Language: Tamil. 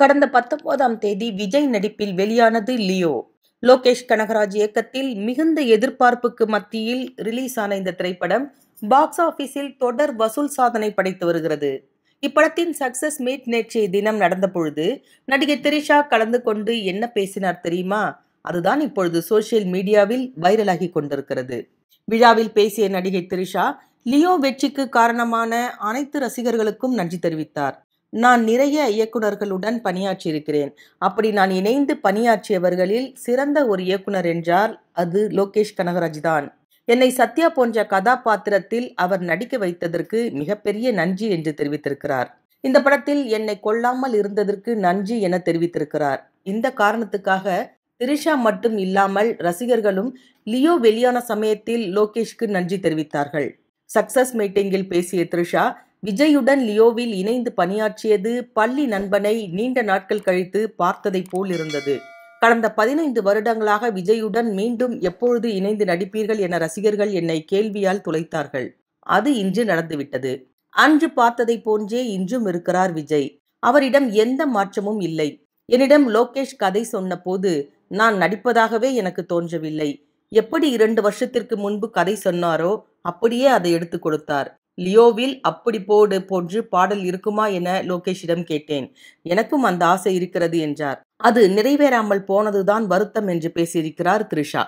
கடந்த பத்தொன்பதாம் தேதி விஜய் நடிப்பில் வெளியானது லியோ லோகேஷ் கனகராஜ் இயக்கத்தில் மிகுந்த எதிர்பார்ப்புக்கு மத்தியில் ரிலீஸ் ஆன இந்த திரைப்படம் பாக்ஸ் ஆபீஸில் தொடர் வசூல் சாதனை படைத்து வருகிறது இப்படத்தின் சக்சஸ் மீட் நேற்றைய தினம் நடந்த பொழுது நடிகை திரிஷா கலந்து கொண்டு என்ன பேசினார் தெரியுமா அதுதான் இப்பொழுது சோசியல் மீடியாவில் வைரலாகி கொண்டிருக்கிறது விழாவில் பேசிய நடிகை திரிஷா லியோ வெற்றிக்கு காரணமான அனைத்து ரசிகர்களுக்கும் நன்றி தெரிவித்தார் நான் நிறைய இயக்குநர்களுடன் பணியாற்றியிருக்கிறேன் அப்படி நான் இணைந்து பணியாற்றியவர்களில் சிறந்த ஒரு இயக்குனர் என்றால் அது லோகேஷ் கனகராஜ் தான் என்னை சத்யா போன்ற கதாபாத்திரத்தில் அவர் நடிக்க வைத்ததற்கு மிகப்பெரிய நன்றி என்று தெரிவித்திருக்கிறார் இந்த படத்தில் என்னை கொள்ளாமல் இருந்ததற்கு நன்றி என தெரிவித்திருக்கிறார் இந்த காரணத்துக்காக திரிஷா மட்டும் இல்லாமல் ரசிகர்களும் லியோ வெளியான சமயத்தில் லோகேஷ்க்கு நன்றி தெரிவித்தார்கள் சக்சஸ் மீட்டிங்கில் பேசிய த்ரிஷா விஜயுடன் லியோவில் இணைந்து பணியாற்றியது பள்ளி நண்பனை நீண்ட நாட்கள் கழித்து பார்த்ததைப் போல் இருந்தது கடந்த பதினைந்து வருடங்களாக விஜயுடன் மீண்டும் எப்பொழுது இணைந்து நடிப்பீர்கள் என ரசிகர்கள் என்னை கேள்வியால் துளைத்தார்கள் அது இன்று நடந்துவிட்டது அன்று பார்த்ததை போன்றே இன்றும் இருக்கிறார் விஜய் அவரிடம் எந்த மாற்றமும் இல்லை என்னிடம் லோகேஷ் கதை சொன்னபோது நான் நடிப்பதாகவே எனக்கு தோன்றவில்லை எப்படி இரண்டு வருஷத்திற்கு முன்பு கதை சொன்னாரோ அப்படியே அதை எடுத்துக் கொடுத்தார் லியோவில் அப்படி போடு போன்று பாடல் இருக்குமா என லோகேஷிடம் கேட்டேன் எனக்கும் அந்த ஆசை இருக்கிறது என்றார் அது நிறைவேறாமல் போனதுதான் வருத்தம் என்று பேசியிருக்கிறார் த்ரிஷா